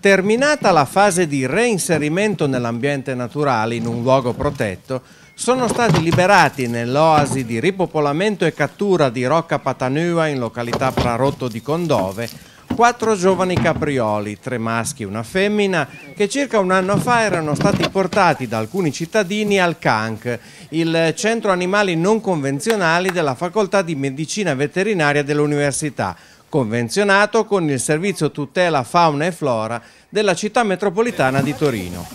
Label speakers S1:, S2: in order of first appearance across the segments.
S1: Terminata la fase di reinserimento nell'ambiente naturale in un luogo protetto, sono stati liberati nell'oasi di ripopolamento e cattura di Rocca Patanua in località Prarotto di Condove quattro giovani caprioli, tre maschi e una femmina, che circa un anno fa erano stati portati da alcuni cittadini al CANC, il centro animali non convenzionali della facoltà di medicina veterinaria dell'università, convenzionato con il Servizio Tutela Fauna e Flora della città metropolitana di Torino.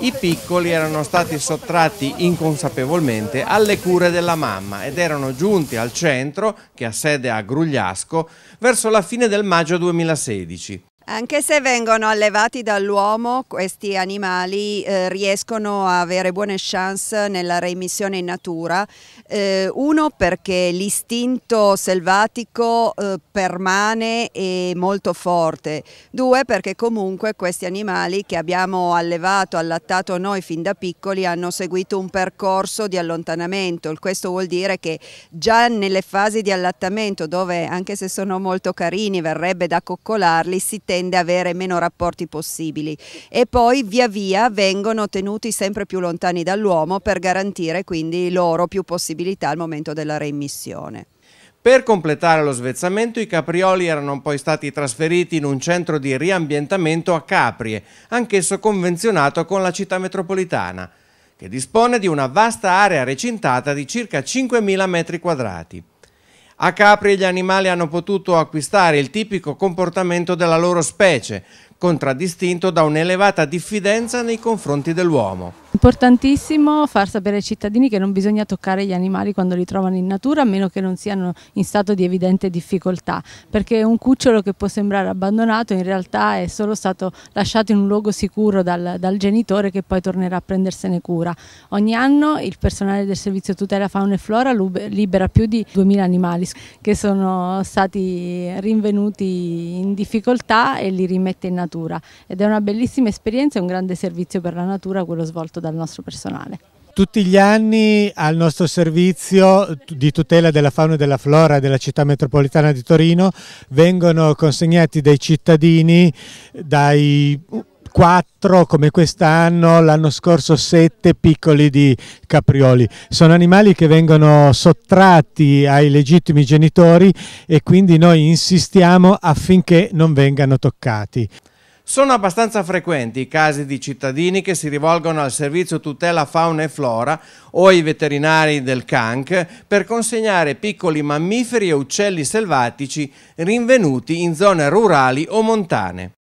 S1: I piccoli erano stati sottratti inconsapevolmente alle cure della mamma ed erano giunti al centro, che ha sede a Grugliasco, verso la fine del maggio 2016.
S2: Anche se vengono allevati dall'uomo, questi animali eh, riescono a avere buone chance nella remissione in natura. Eh, uno perché l'istinto selvatico eh, permane e molto forte. Due perché comunque questi animali che abbiamo allevato, allattato noi fin da piccoli hanno seguito un percorso di allontanamento. Questo vuol dire che già nelle fasi di allattamento dove anche se sono molto carini verrebbe da coccolarli si tende tende a avere meno rapporti possibili e poi via via vengono tenuti sempre più lontani dall'uomo per garantire quindi loro più possibilità al momento della reimmissione.
S1: Per completare lo svezzamento i caprioli erano poi stati trasferiti in un centro di riambientamento a Caprie, anch'esso convenzionato con la città metropolitana, che dispone di una vasta area recintata di circa 5.000 metri quadrati. A Capri gli animali hanno potuto acquistare il tipico comportamento della loro specie, contraddistinto da un'elevata diffidenza nei confronti dell'uomo.
S3: Importantissimo far sapere ai cittadini che non bisogna toccare gli animali quando li trovano in natura a meno che non siano in stato di evidente difficoltà perché un cucciolo che può sembrare abbandonato in realtà è solo stato lasciato in un luogo sicuro dal, dal genitore che poi tornerà a prendersene cura. Ogni anno il personale del servizio tutela fauna e flora libera più di 2000 animali che sono stati rinvenuti in difficoltà e li rimette in natura ed è una bellissima esperienza e un grande servizio per la natura quello svolto da dal nostro personale.
S4: Tutti gli anni al nostro servizio di tutela della fauna e della flora della città metropolitana di Torino vengono consegnati dai cittadini, dai quattro come quest'anno, l'anno scorso sette piccoli di caprioli. Sono animali che vengono sottratti ai legittimi genitori e quindi noi insistiamo affinché non vengano toccati.
S1: Sono abbastanza frequenti i casi di cittadini che si rivolgono al servizio tutela fauna e flora o ai veterinari del CANC per consegnare piccoli mammiferi e uccelli selvatici rinvenuti in zone rurali o montane.